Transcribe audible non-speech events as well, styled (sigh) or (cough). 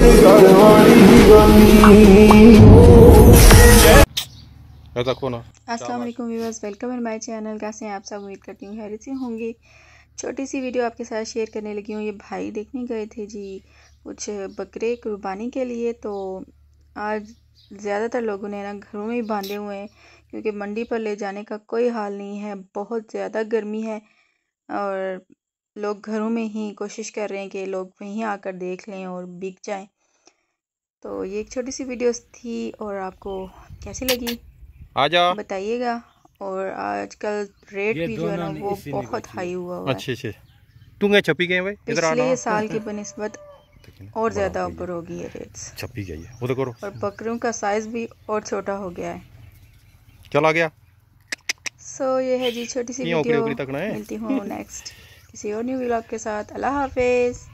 अस्सलाम वालेकुम welcome in my channel कैसे हैं आप सब उम्मीद करती हूँ हैरित से होंगे छोटी सी वीडियो आपके साथ शेयर करने लगी हूँ ये भाई देखने गए थे जी कुछ बकरे कुर्बानी के लिए तो आज ज़्यादातर लोगों ने ना घरों में ही बांधे हुए हैं क्योंकि मंडी पर ले जाने का कोई हाल नहीं है बहुत ज़्यादा गर्मी है और लोग घरों में ही कोशिश कर रहे हैं कि लोग वहीं आकर देख लें और बिक जाएं तो ये एक छोटी सी वीडियोस थी और आपको कैसी लगी आ जाओ बताइएगा और आजकल रेट भी जो है ना वो बहुत हाई हुआ हुआ अच्छे अच्छे तुंगे छपी गए भाई पिछले साल की बनस्बत (laughs) और ज़्यादा ऊपर हो गई है रेट्स छपी गई है वो तो करो और बकरियों का साइज़ भी और छोटा हो गया है चला गया सो so, ये है जी छोटी सी वीडियो मिलती हूँ नेक्स्ट किसी और न्यू व्लॉग के साथ अल्लाह हाफिज़